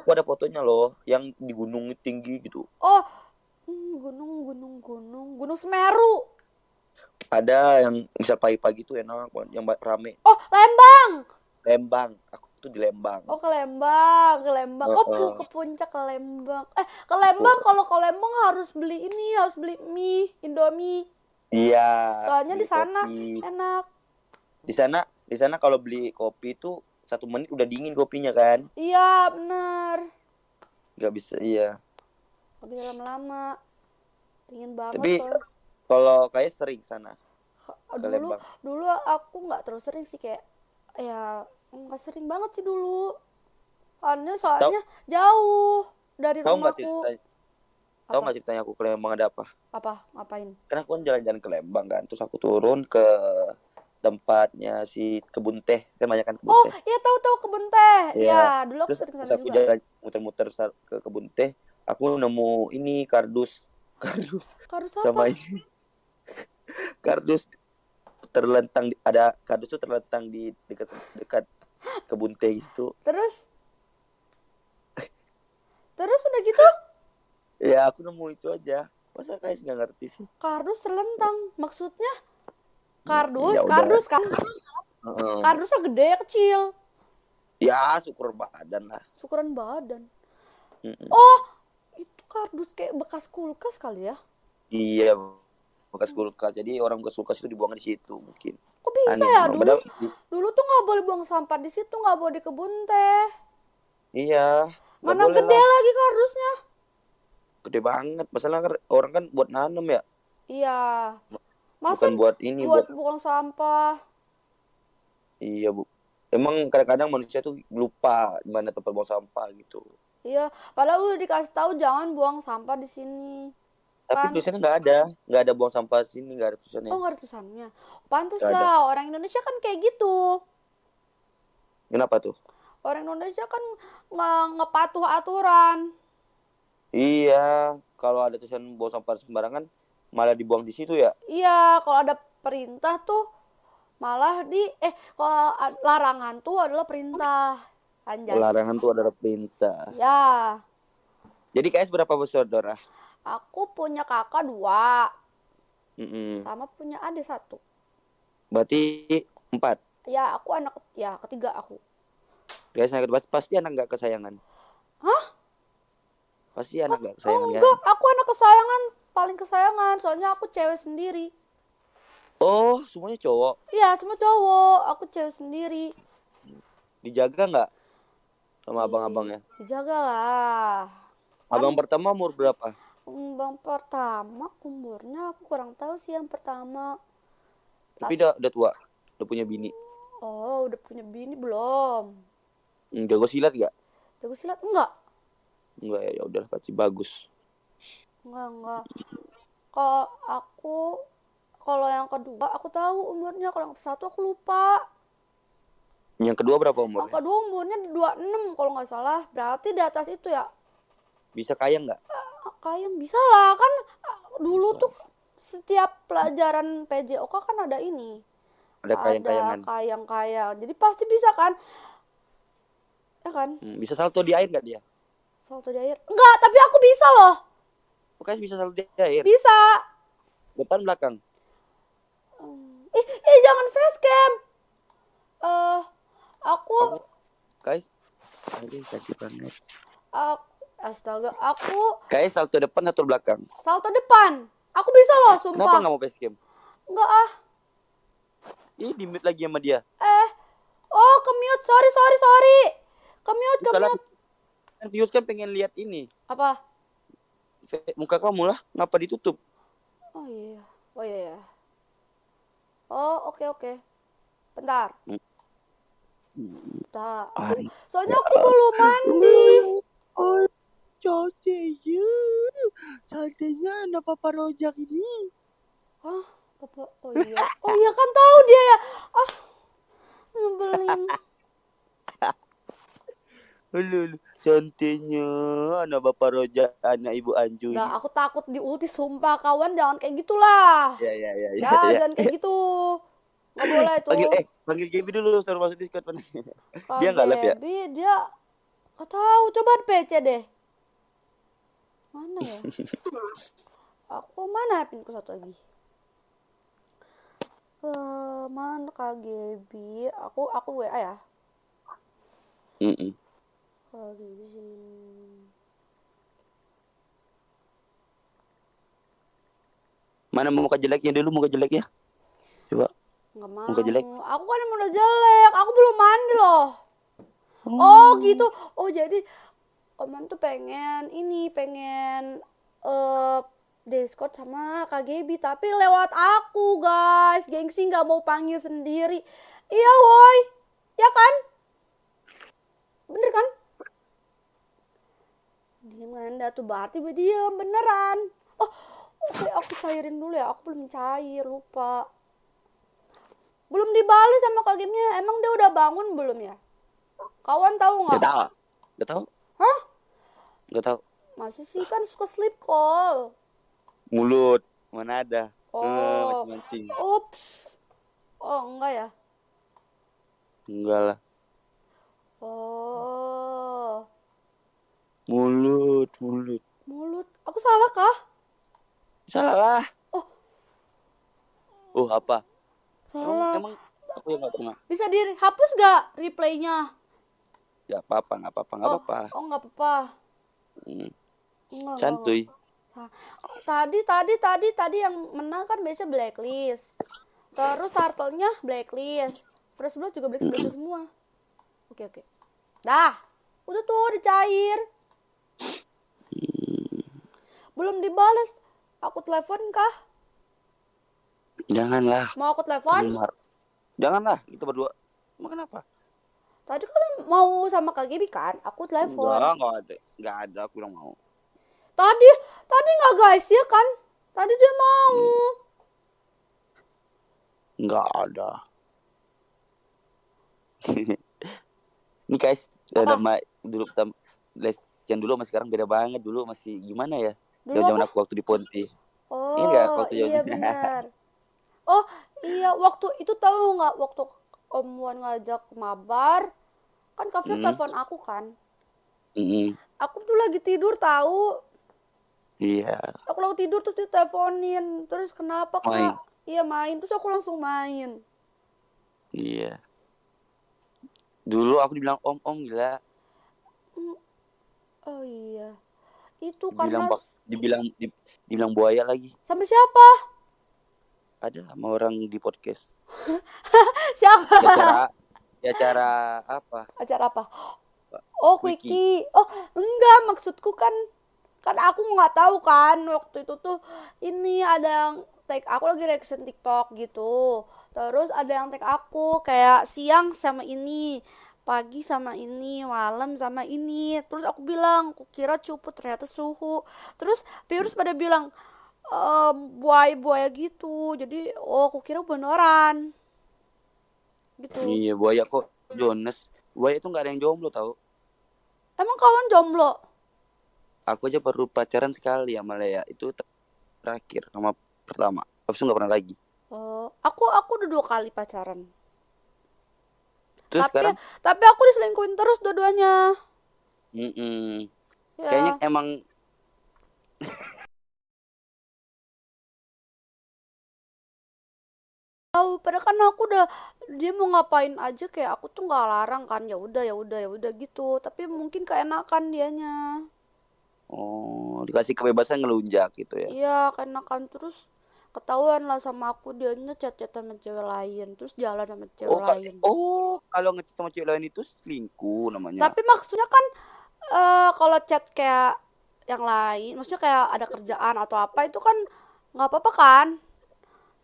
Aku ada fotonya loh, yang di gunung tinggi gitu. Oh, hmm, gunung, gunung, gunung, gunung Semeru. Ada yang misal pagi-pagi tuh enak, yang rame. Oh, Lembang. Lembang, aku tuh di Lembang. Oh, ke Lembang, ke Lembang. Uh, uh. Oh, ke puncak ke Lembang. Eh, ke Lembang kalau ke Lembang harus beli ini, harus beli mie, Indomie. Iya. Soalnya di sana kopi. enak. Di sana, di sana kalau beli kopi tuh satu menit udah dingin kopinya kan iya benar Gak bisa iya lebih lama-lama dingin banget tapi kalau kayak sering sana dulu dulu aku nggak terus sering sih kayak ya nggak sering banget sih dulu karena soalnya Tau, jauh dari tahu rumahku gak tahu nggak ceritanya aku ke Lembang ada apa apa ngapain karena aku kan jalan-jalan ke Lembang kan terus aku turun ke tempatnya si kebun teh kan banyak kan kebun oh, teh. Oh, iya tahu tahu kebun teh. Iya, ya, dulu aku terus, sering terus aku jalan muter-muter ke kebun teh, aku nemu ini kardus kardus. Kardus apa? Sama ini. kardus terlentang ada kardus tuh terlentang di dekat dekat kebun teh itu. Terus Terus udah gitu? ya, aku nemu itu aja. Masa guys nggak ngerti sih? Kardus terlentang, maksudnya kardus, ya kardus, kardus, uh kardus, kardusnya gede ya, kecil. Ya, syukur badan lah. Syukuran badan. Mm-mm. Oh, itu kardus kayak bekas kulkas kali ya? Iya, bekas kulkas. Jadi orang bekas kulkas itu dibuang di situ mungkin. Kok bisa Aneh, ya dulu? Padahal... Dulu tuh nggak boleh buang sampah di situ, nggak boleh di kebun teh. Iya. Mana gede lah. lagi kardusnya? Gede banget. Masalah kan orang kan buat nanam ya. Iya. Masa bukan buat ini buat, buat buang sampah. Iya, Bu. Emang kadang-kadang manusia tuh lupa di mana tempat buang sampah gitu. Iya, padahal udah dikasih tahu jangan buang sampah di sini. Tapi di kan? tulisannya nggak ada, nggak ada buang sampah di sini, nggak ada tulisannya. Oh, nggak ada tulisannya. Pantas lah, orang Indonesia kan kayak gitu. Kenapa tuh? Orang Indonesia kan nggak ngepatuh aturan. Iya, kalau ada tulisan buang sampah sembarangan, malah dibuang di situ ya iya kalau ada perintah tuh malah di eh kalau larangan tuh adalah perintah Anjas. larangan tuh adalah perintah ya jadi KS berapa bersaudara aku punya kakak dua mm -mm. sama punya adik satu berarti empat ya aku anak ya ketiga aku guys anak kedua pasti anak nggak kesayangan hah pasti anak ah, nggak kesayangan enggak kan? aku anak kesayangan paling kesayangan soalnya aku cewek sendiri oh semuanya cowok iya semua cowok aku cewek sendiri dijaga nggak sama abang-abangnya dijaga lah abang An pertama umur berapa abang pertama umurnya aku kurang tahu sih yang pertama tapi udah udah tua udah punya bini oh udah punya bini belum hmm, jago silat gak jago silat enggak enggak ya, ya udah pasti bagus Enggak, enggak. Kalau aku kalau yang kedua aku tahu umurnya, kalau yang satu aku lupa. Yang kedua berapa umurnya? Yang kedua umurnya 26 kalau nggak salah. Berarti di atas itu ya. Bisa kaya nggak? Eh, kaya bisa lah kan eh, dulu tuh setiap pelajaran PJOK kan ada ini. Ada kayang-kayangan. Ada kayang-kayang. Jadi pasti bisa kan? Ya kan? Hmm, bisa salto di air nggak dia? Salto di air? Enggak, tapi aku bisa loh. Pokoknya bisa selalu di air. Bisa. Depan belakang. Eh, Ih, eh, jangan face cam. Eh, uh, aku Guys, ini sakit banget. Aku astaga, aku Guys, salto depan atau belakang? Salto depan. Aku bisa loh, eh, sumpah. Kenapa nggak mau cam? Enggak ah. Ih, di mute lagi sama dia. Eh. Oh, ke mute. Sorry, sorry, sorry. Ke mute, ke mute. Kan kan pengen lihat ini. Apa? muka kamu lah, ngapa ditutup? Oh iya, oh iya, iya. Oh oke okay, oke, okay. bentar. Hmm. Bentar. soalnya aku belum mandi. Oh, Cantiknya ya. anak papa rojak ini. Hah? Papa, oh iya. Oh iya kan tahu dia ya. Ah, ngebelin. Ulu, cantiknya anak bapak roja anak ibu anju nah aku takut diulti sumpah kawan jangan kayak gitulah ya ya ya, ya, ya, ya. jangan kayak gitu nggak boleh itu panggil eh panggil Gaby dulu suruh masuk discord dia nggak lebih ya Gaby dia nggak tahu coba PC deh mana ya aku mana pinku satu lagi eh mana kak Gaby aku aku WA ya Mm -mm. Mana mau muka jeleknya dulu muka ya Coba. Enggak mau. Muka jelek. Aku kan emang udah jelek. Aku belum mandi loh. Oh, hmm. Oh, gitu. Oh, jadi Oman tuh pengen ini, pengen uh, eh, Discord sama kgb tapi lewat aku, guys. Gengsi nggak mau panggil sendiri. Iya, woi. Ya kan? Bener kan? Diam anda tuh berarti diam beneran. Oh, oke oh, okay, aku cairin dulu ya. Aku belum cair, lupa. Belum dibalas sama kagemnya. Emang dia udah bangun belum ya? Kawan tahu nggak? tahu. Gak tahu. Hah? Gak tahu. Masih sih kan suka sleep call. Mulut mana ada? Eh, oh. mancing. Ups. Oh enggak ya? Enggak lah. Oh. Mulut mulut mulut mulut aku salah kah salah lah oh oh apa salah emang, emang aku yang nggak pernah bisa dihapus gak replaynya Ya apa-apa, nggak apa-apa, nggak oh, apa-apa. Oh, nggak apa-apa. Hmm. Tadi, tadi, tadi, tadi yang menang kan biasanya blacklist. Terus turtle blacklist. Fresh Blood juga blacklist, blacklist hmm. semua. Oke, oke. Dah. Udah tuh, dicair. Hmm. Belum dibales. Aku telepon kah? Janganlah. Mau aku telepon? Janganlah, kita berdua. Emang kenapa? Tadi kan mau sama Kak Gibi kan? Aku telepon. Enggak, enggak ada. Enggak ada, aku bilang mau. Tadi, tadi enggak guys ya kan? Tadi dia mau. Hmm. Enggak ada. Nih guys, udah nama dulu pertama les Jangan dulu sama sekarang beda banget dulu masih gimana ya dulu zaman aku waktu di Ponti oh iya waktu iya benar oh iya waktu itu tahu nggak waktu Om Wan ngajak mabar kan kafe mm. telepon aku kan mm -hmm. aku tuh lagi tidur tahu iya yeah. aku lagi tidur terus diteleponin terus kenapa kak main. iya main terus aku langsung main iya yeah. dulu aku dibilang om om gila Oh iya. Itu dibilang, karena dibilang di, dibilang buaya lagi. Sama siapa? Ada sama orang di podcast. siapa? Di acara, di acara apa? Acara apa? Oh, Kiki, Oh, enggak maksudku kan kan aku nggak tahu kan waktu itu tuh ini ada yang tag aku lagi reaction TikTok gitu. Terus ada yang tag aku kayak siang sama ini pagi sama ini malam sama ini terus aku bilang aku kira cupu, ternyata suhu terus virus pada bilang ehm, buaya buaya gitu jadi oh aku kira beneran gitu iya buaya kok Jonas buaya itu nggak ada yang jomblo tau emang kawan jomblo aku aja baru pacaran sekali ya Lea itu terakhir sama pertama habis itu nggak pernah lagi oh aku aku udah dua kali pacaran Terus tapi sekarang? tapi aku diselingkuhin terus dua-duanya. Mm -mm. Ya. Kayaknya emang tahu padahal kan aku udah dia mau ngapain aja kayak aku tuh nggak larang kan ya udah ya udah ya udah gitu tapi mungkin keenakan dianya oh dikasih kebebasan ngelunjak gitu ya iya keenakan terus ketahuan lah sama aku dia ngechat chat sama cewek lain terus jalan sama cewek oh, lain oh kalau ngechat sama cewek lain itu selingkuh namanya tapi maksudnya kan uh, kalau chat kayak yang lain maksudnya kayak ada kerjaan atau apa itu kan nggak apa-apa kan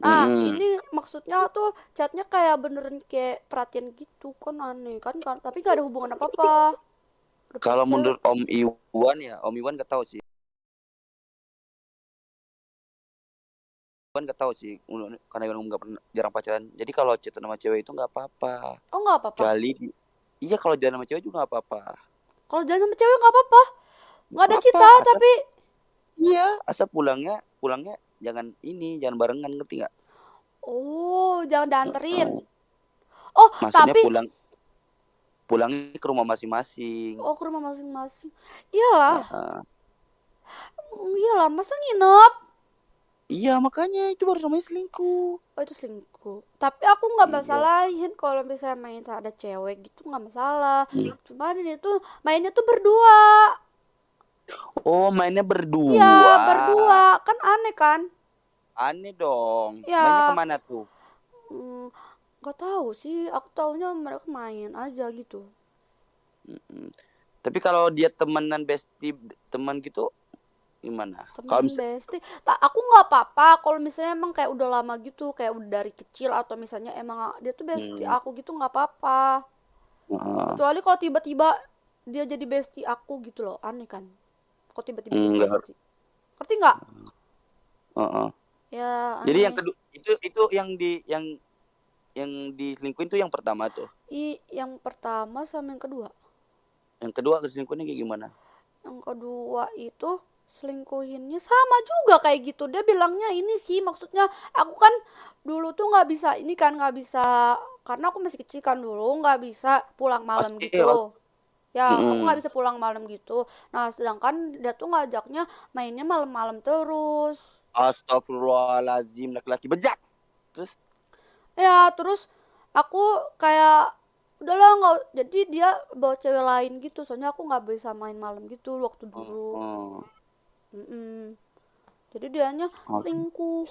nah hmm. ini maksudnya tuh chatnya kayak beneran kayak perhatian gitu kan aneh kan, kan tapi nggak ada hubungan apa-apa kalau mundur Om Iwan ya Om Iwan gak tahu sih kan gak tahu sih karena yang nggak pernah jarang pacaran jadi kalau chat sama cewek itu nggak apa-apa oh nggak apa-apa kali iya kalau jalan sama cewek juga nggak apa-apa kalau jalan sama cewek nggak apa-apa nggak ada apa, kita asap, tapi iya asal pulangnya pulangnya jangan ini jangan barengan ngerti nggak oh jangan dianterin oh Maksudnya tapi pulang pulang ke rumah masing-masing oh ke rumah masing-masing iyalah uh -huh. iyalah masa nginep Iya makanya itu baru namanya selingkuh. Oh itu selingkuh. Tapi aku nggak iya. masalahin kalau misalnya main ada cewek gitu nggak masalah. Hmm. Cuman ini tuh mainnya tuh berdua. Oh mainnya berdua. Iya berdua kan aneh kan? Aneh dong. Ya. Mainnya kemana tuh? Hmm, nggak hmm, tahu sih. Aku taunya mereka main aja gitu. Mm Tapi kalau dia temenan bestie teman gitu gimana? Kalau mis- besti, tak aku nggak apa-apa kalau misalnya emang kayak udah lama gitu, kayak udah dari kecil atau misalnya emang dia tuh besti hmm. aku gitu nggak apa-apa. Nah. Kecuali kalau tiba-tiba dia jadi besti aku gitu loh, aneh kan? Kok tiba-tiba enggak. Ngerti nggak? Uh-uh. Ya. Aneh. Jadi yang kedua itu itu yang di yang yang diselingkuhin tuh yang pertama tuh. I yang pertama sama yang kedua. Yang kedua keselingkuhannya kayak gimana? Yang kedua itu selingkuhinnya sama juga kayak gitu dia bilangnya ini sih maksudnya aku kan dulu tuh nggak bisa ini kan nggak bisa karena aku masih kecil kan dulu nggak bisa pulang malam gitu ya hmm. aku nggak bisa pulang malam gitu nah sedangkan dia tuh ngajaknya mainnya malam-malam terus Astagfirullahaladzim laki-laki bejat terus ya terus aku kayak udah lah nggak jadi dia bawa cewek lain gitu soalnya aku nggak bisa main malam gitu waktu dulu Mm -mm. Jadi dianya selingkuh.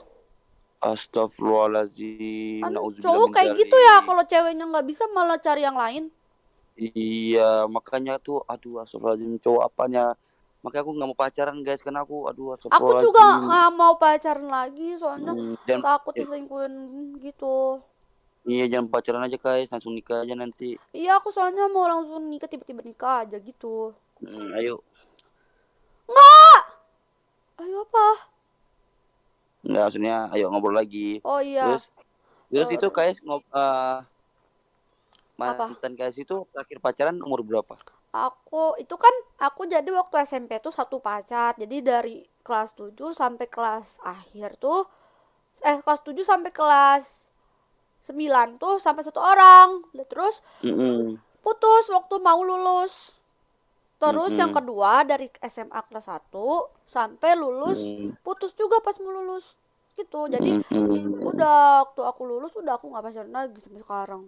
Astagfirullahaladzim. Anu, cowok kayak gitu ya kalau ceweknya nggak bisa malah cari yang lain. Iya, makanya tuh aduh astagfirullahaladzim cowok apanya. Makanya aku nggak mau pacaran guys karena aku aduh astagfirullahaladzim. Aku juga nggak mau pacaran lagi soalnya hmm, jangan, takut diselingkuhin gitu. Iya jangan pacaran aja guys, langsung nikah aja nanti. Iya aku soalnya mau langsung nikah tiba-tiba nikah aja gitu. Hmm, ayo. Nggak Ayo apa? Enggak, maksudnya ayo ngobrol lagi. Oh iya. Terus terus uh, itu kayak ngob uh, mantan guys itu terakhir pacaran umur berapa? Aku itu kan aku jadi waktu SMP tuh satu pacar. Jadi dari kelas 7 sampai kelas akhir tuh eh kelas 7 sampai kelas 9 tuh sampai satu orang. Terus mm -hmm. putus waktu mau lulus. Terus mm -hmm. yang kedua dari SMA kelas 1 sampai lulus mm. putus juga pas mau lulus gitu. Jadi mm. udah waktu aku lulus udah aku nggak pacaran lagi sampai sekarang.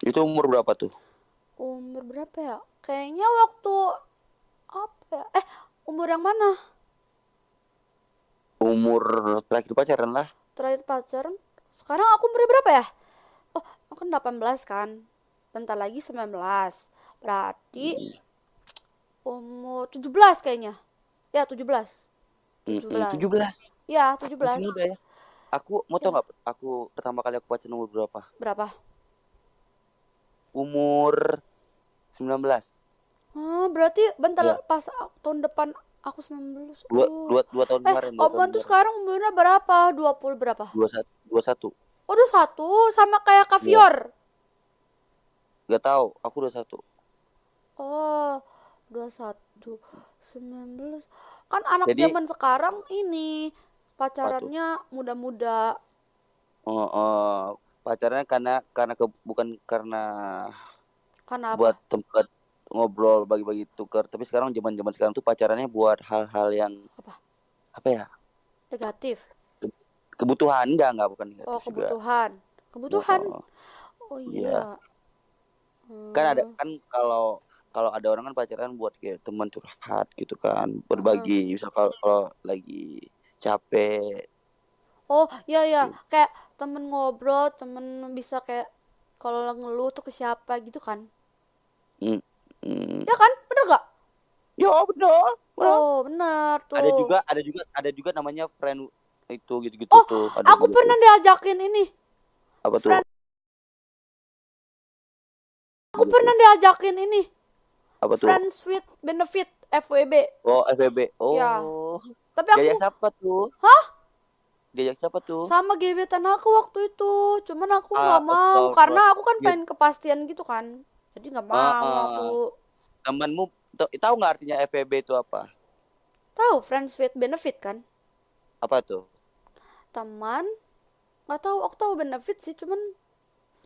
Itu umur berapa tuh? Umur berapa ya? Kayaknya waktu apa ya? Eh, umur yang mana? Umur terakhir pacaran lah. Terakhir pacaran? Sekarang aku umur berapa ya? Oh, aku kan delapan belas kan. Bentar lagi sembilan belas Berarti mm umur 17 kayaknya. Ya, 17. 17. Mm -hmm, 17. Ya, 17. Masih muda ya. Aku mau ya. tau gak aku pertama kali aku baca umur berapa? Berapa? Umur 19. Hmm, berarti bentar ya. pas tahun depan aku 19. Dua, dua, dua tahun eh, kemarin. Dua Om tuh sekarang umurnya berapa? 20 berapa? 21. 21. Oh, 21 sama kayak Kavior. Iya. Ya. Gak tau, aku 21. Oh, 21 19 kan anak Jadi, zaman sekarang ini pacarannya muda-muda oh, oh pacarannya karena karena ke, bukan karena karena apa? buat tempat ngobrol bagi-bagi tukar tapi sekarang zaman zaman sekarang tuh pacarannya buat hal-hal yang apa apa ya negatif ke, kebutuhan enggak enggak bukan negatif oh kebutuhan juga. kebutuhan oh, oh, oh iya yeah. Kan hmm. kan ada kan kalau kalau ada orang kan pacaran buat kayak teman curhat gitu kan hmm. berbagi hmm. misal kalau, lagi capek oh iya iya gitu. kayak temen ngobrol temen bisa kayak kalau ngeluh tuh ke siapa gitu kan hmm. Hmm. ya kan bener gak ya bener, oh bener tuh ada juga ada juga ada juga namanya friend itu gitu gitu oh, tuh ada aku pernah pernah diajakin ini apa friend... tuh aku pernah diajakin ini apa tuh friends with benefit FWB oh FWB oh ya. tapi aku diajak siapa tuh hah diajak siapa tuh sama gebetan aku waktu itu cuman aku ah, nggak ah, mau oh, karena aku kan pengen kepastian gitu kan jadi nggak mau ah, ah. aku temanmu tahu nggak artinya FWB itu apa tahu friends with benefit kan apa tuh teman nggak tahu aku tahu benefit sih cuman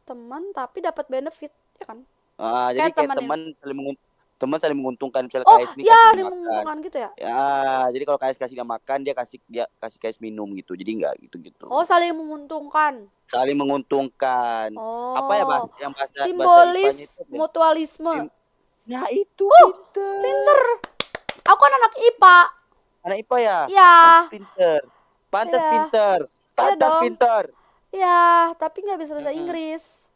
teman tapi dapat benefit ya kan ah, kayak jadi kayak teman teman teman saling menguntungkan misalnya oh, KS nih ya, kasih menguntungkan gitu ya ya jadi kalau KS kasih dia makan dia kasih dia kasih KS minum gitu jadi enggak gitu gitu oh saling menguntungkan saling menguntungkan oh, apa ya bahasa oh, yang bahasa simbolis bahasa itu, mutualisme sim nah itu oh, pinter. pinter aku kan anak IPA anak IPA ya ya pinter pantas ya. pinter iya pantas ya pinter ya tapi nggak bisa bahasa Inggris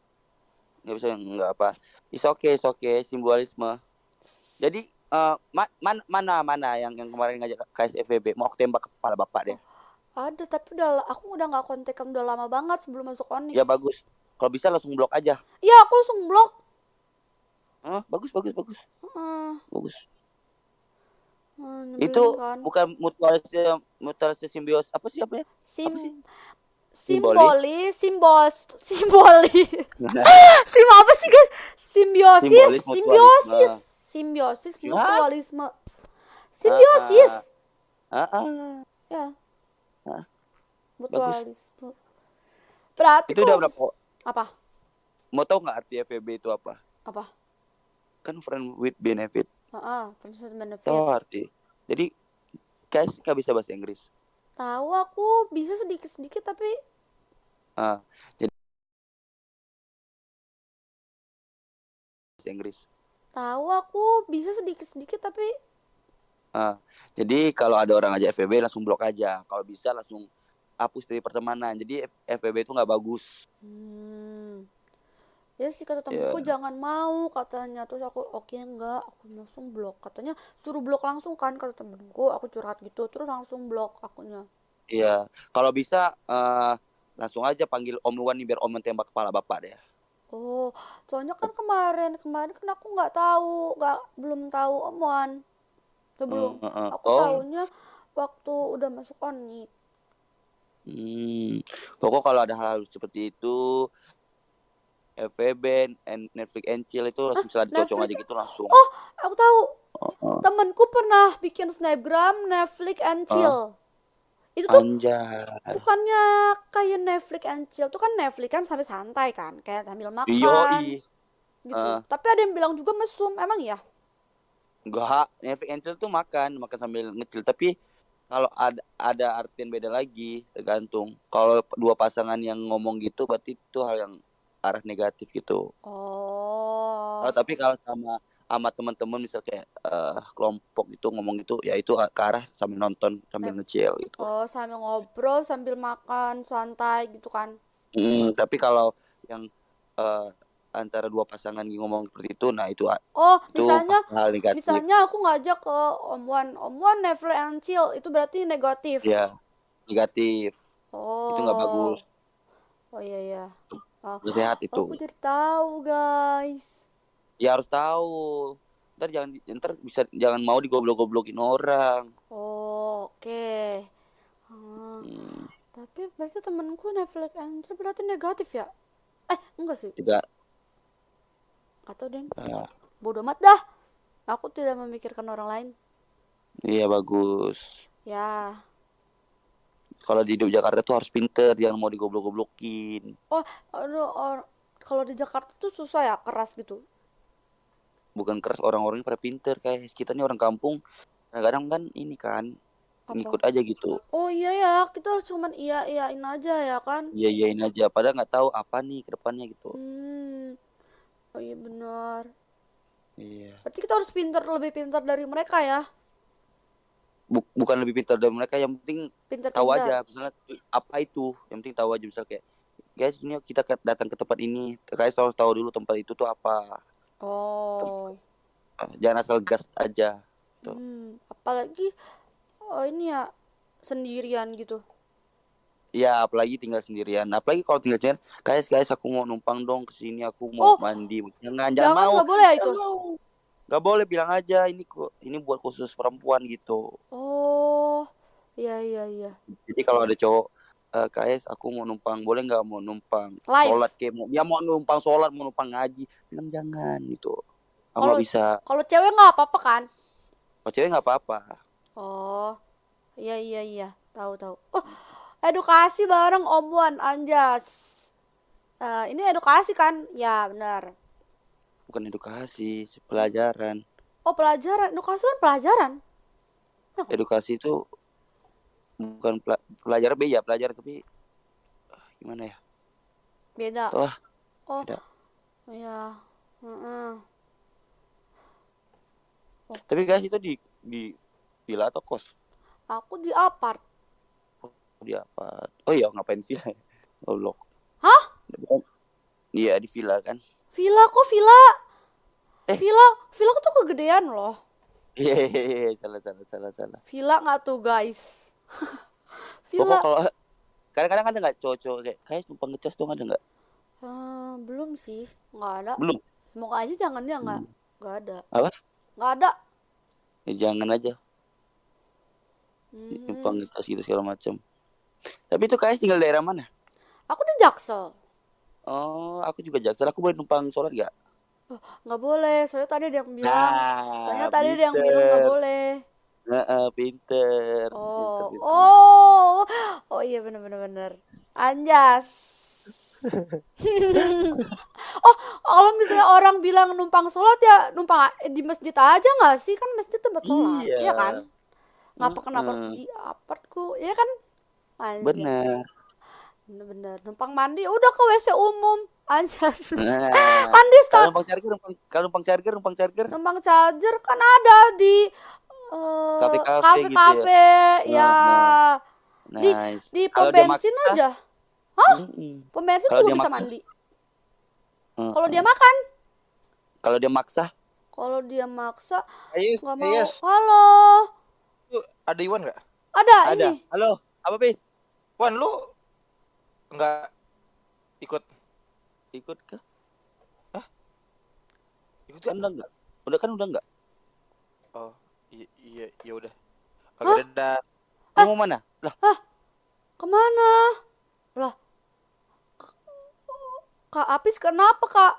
nggak bisa nggak apa Is oke, okay, is oke, okay. simbolisme. Jadi uh, ma man mana mana yang yang kemarin ngajak FEB mau aku tembak kepala bapak deh. Ada tapi udah aku udah nggak kontak kamu udah lama banget sebelum masuk oni. Ya bagus. Kalau bisa langsung blok aja. Iya aku langsung blok. Ah, bagus bagus bagus. Uh. Bagus. Hmm, itu kan. bukan mutual mutual simbios apa sih apa ya? Sim apa sih? Simboli, simbol, simbolis. Sim apa sih guys? Simbiosis, simbiosis. simbiosis. Simbiosis ya. mutualisme. Ah, Simbiosis. Uh, uh, uh. Ya. Uh, mutualisme. Bagus. Berarti itu udah berapa? Apa? Mau tau nggak arti FVB e itu apa? Apa? Kan friend with benefit. Heeh, uh, friend with benefit. Tahu arti. Jadi guys nggak bisa bahasa Inggris. Tahu aku bisa sedikit-sedikit tapi Ah, jadi bahasa Inggris. Tahu aku bisa sedikit-sedikit tapi uh, jadi kalau ada orang aja FVB langsung blok aja. Kalau bisa langsung hapus dari pertemanan. Jadi FVB itu nggak bagus. Hmm. Ya sih kata temanku yeah. jangan mau katanya terus aku oke okay, enggak aku langsung blok katanya suruh blok langsung kan kata temanku aku curhat gitu terus langsung blok akunya. Iya, yeah. kalau bisa uh, langsung aja panggil Om Luan nih biar Om tembak kepala bapak deh. Oh, soalnya kan kemarin kemarin kan aku nggak tahu, nggak belum tahu omuan sebelum. Uh, uh, uh, aku oh. tahunya waktu udah masuk oni. Hmm, pokok kalau ada hal-hal seperti itu, FVB, and Netflix and chill itu langsung bisa dicocok aja gitu langsung. Oh, aku tahu. Uh, uh. Temanku pernah bikin snapgram Netflix and chill. Uh itu tuh Anjay. bukannya kayak Netflix and chill tuh kan Netflix kan sampai santai kan kayak sambil makan Yoi. gitu uh. tapi ada yang bilang juga mesum emang ya enggak Netflix and chill tuh makan makan sambil ngecil tapi kalau ada ada artian beda lagi tergantung kalau dua pasangan yang ngomong gitu berarti itu hal yang arah negatif gitu oh oh tapi kalau sama sama teman-teman misal kayak uh, kelompok itu ngomong itu ya itu ke arah sambil nonton sambil ngecil gitu oh sambil ngobrol sambil makan santai gitu kan mm, tapi kalau yang uh, antara dua pasangan yang ngomong seperti itu nah itu oh itu misalnya misalnya aku ngajak ke om Wan om Wan never and chill itu berarti negatif ya negatif oh itu nggak oh. bagus oh iya iya oh. sehat itu aku jadi tahu guys Ya harus tahu. Ntar jangan ntar bisa jangan mau digoblok-goblokin orang. Oh, oke. Okay. Ah, hmm. Tapi berarti temanku Netflix Angel berarti negatif ya? Eh, enggak sih. Tidak. Atau deng. Iya. Bodoh amat dah. Aku tidak memikirkan orang lain. Iya, bagus. Ya. Kalau di hidup Jakarta tuh harus pinter, jangan mau digoblok-goblokin. Oh, aduh, or, kalau di Jakarta tuh susah ya, keras gitu bukan keras orang-orangnya pada pinter kayak kita nih orang kampung kadang-kadang nah, kan ini kan Apa? ngikut aja gitu oh iya ya kita cuma iya iyain aja ya kan iya iyain aja padahal nggak tahu apa nih ke depannya gitu hmm. oh iya benar iya berarti kita harus pinter lebih pinter dari mereka ya bukan lebih pintar dari mereka yang penting pintar tahu aja misalnya apa itu yang penting tahu aja misalnya kayak guys ini kita datang ke tempat ini guys harus tahu dulu tempat itu tuh apa Oh. Ah, jangan asal gas aja. Tuh. Hmm, apalagi oh ini ya sendirian gitu. Iya, apalagi tinggal sendirian. Apalagi kalau tinggal sendirian, guys, guys, aku mau numpang dong ke sini, aku mau oh, mandi. Jangan, jangan, jangan mau. Gak boleh ya itu. Gak boleh bilang aja ini kok ini buat khusus perempuan gitu. Oh. Iya, iya, iya. Jadi kalau ada cowok uh, eh, KS aku mau numpang boleh nggak mau numpang Life. sholat kayak mau ya mau numpang sholat mau numpang ngaji bilang jangan gitu aku gak bisa kalau cewek nggak apa-apa kan kalau cewek nggak apa-apa oh iya iya iya tahu tahu oh edukasi bareng Om Wan Anjas uh, ini edukasi kan ya benar bukan edukasi pelajaran oh pelajaran edukasi kan pelajaran edukasi itu bukan pelajar B ya pelajar tapi gimana ya beda Tuh, oh beda. Oh ya mm -mm. tapi guys itu di di villa atau kos aku di apart oh, di apart oh iya ngapain villa allah ya? hah dia iya di villa kan villa kok villa eh. villa villa tuh kegedean loh iya, iya, iya, iya, salah, salah, salah, salah. Villa nggak tuh guys? villa. Pokok kalau kadang-kadang ada nggak cocok kayak kayak sumpah ngecas dong ada nggak? Uh, belum sih, nggak ada. Belum. Semoga aja jangan ya nggak hmm. ada. Apa? Nggak ada. Ya, jangan aja. Hmm. Numpang ngecas gitu segala macam. Tapi itu kayak tinggal daerah mana? Aku di Jaksel. Oh, aku juga Jaksel. Aku boleh numpang sholat gak? Eh, nggak boleh soalnya tadi ada yang bilang nah, soalnya tadi ada yang bilang nggak boleh Heeh, pinter. Oh, pinter, pinter. oh, oh iya benar-benar bener. Anjas. oh, kalau misalnya orang bilang numpang sholat ya numpang di masjid aja nggak sih? Kan masjid tempat iya. sholat, iya, ya kan? Ngapa kenapa harus di apartku? Ya kan? Anjir. Bener. bener Numpang mandi udah ke WC umum. Anjas. Nah, kan di kalau numpang charger, numpang charger, numpang charger. Numpang charger kan ada di kafe-kafe eh, gitu kafe, ya, ya. Nah, nah, di nice. di pom bensin makan, aja ah? hah mm-mm. pom bensin juga bisa maksa. mandi kalau dia makan kalau dia maksa kalau dia maksa ah, nggak mau Ayus. halo ada Iwan nggak ada, ada ini halo apa bis Wan lu enggak ikut ikut ke Hah? ikut kan udah nggak udah kan udah enggak? oh Iya, iya, iya udah. Agak Hah? dadah. Eh. mau mana? Lah. Hah? Kemana? Lah. Kak Apis kenapa, Kak?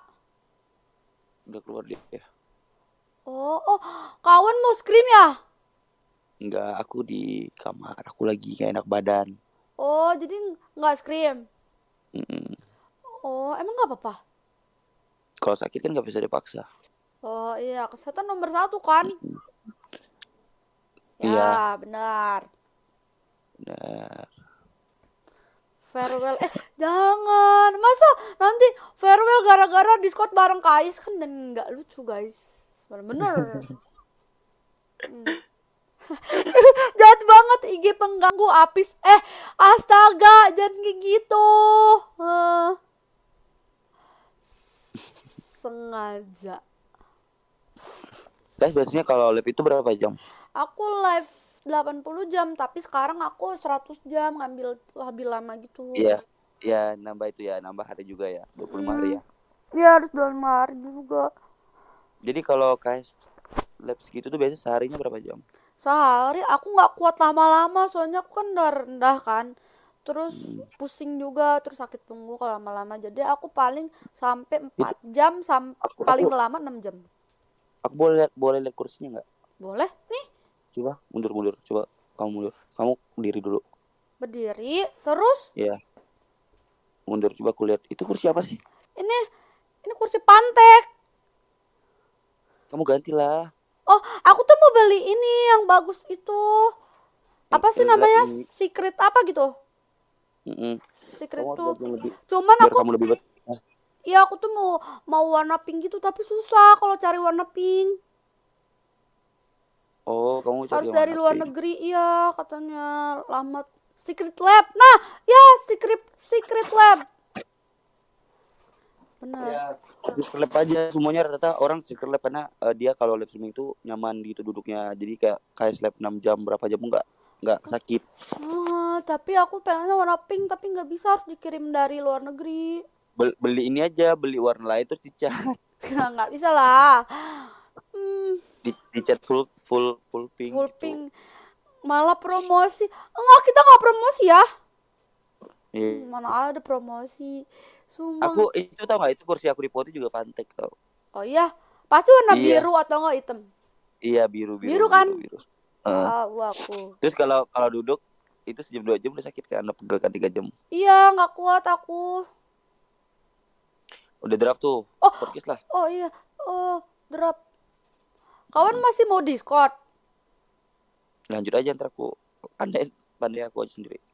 Udah keluar dia ya. Oh, oh, kawan mau scream ya? Enggak, aku di kamar. Aku lagi gak enak badan. Oh, jadi nggak scream? Mm -mm. Oh, emang nggak apa-apa? Kalau sakit kan nggak bisa dipaksa. Oh iya, kesehatan nomor satu kan? Mm -mm. Ya, iya. benar. Benar. Farewell. Eh, jangan. Masa nanti farewell gara-gara diskot bareng Kais kan dan nggak lucu, guys. benar bener hmm. Jahat banget IG pengganggu Apis. Eh, astaga, jangan kayak gitu. Uh. Sengaja. Guys, biasanya kalau live itu berapa jam? aku live 80 jam tapi sekarang aku 100 jam ngambil lebih lama gitu iya iya nambah itu ya nambah hari juga ya 25 hmm. hari ya iya harus 25 hari juga jadi kalau guys live segitu tuh biasanya seharinya berapa jam sehari aku nggak kuat lama-lama soalnya aku kan udah rendah kan terus hmm. pusing juga terus sakit punggung kalau lama-lama jadi aku paling sampai 4 jam sampai paling aku, lama 6 jam aku boleh boleh lihat kursinya nggak boleh coba mundur mundur coba kamu mundur kamu berdiri dulu berdiri terus ya mundur coba aku lihat itu kursi apa sih ini ini kursi pantek kamu gantilah oh aku tuh mau beli ini yang bagus itu apa sih namanya ini. secret apa gitu mm -mm. secret kamu tuh lebih, cuman aku kamu lebih Iya aku tuh mau mau warna pink gitu tapi susah kalau cari warna pink. Oh, kamu cari harus dari luar negeri, iya katanya lama Secret Lab. Nah, ya Secret Secret Lab. Benar. Ya, Secret Lab aja semuanya rata-rata orang Secret Lab karena uh, dia kalau live streaming itu nyaman gitu duduknya. Jadi kayak kayak lab 6 jam berapa jam enggak enggak sakit. Uh, tapi aku pengennya warna pink tapi nggak bisa harus dikirim dari luar negeri. Bel beli ini aja, beli warna lain terus dicat. nggak bisa lah di, Di, chat full full full pink. Full gitu. Malah promosi. Enggak, kita nggak promosi ya. Yeah. Hmm, mana ada promosi. Sumang. Aku itu tau gak itu kursi aku di poti juga pantek tau. Oh iya, pasti warna iya. biru atau enggak hitam. Iya biru biru. Biru kan. Biru, biru. Uh. Ah, aku. Terus kalau kalau duduk itu sejam dua jam udah sakit kan, udah pegel kan tiga jam. Iya nggak kuat aku. Udah draft tuh. Oh, perkis lah. Oh iya, oh draft Kawan masih mau Discord? Lanjut aja ntar aku pandai pandai aku aja sendiri.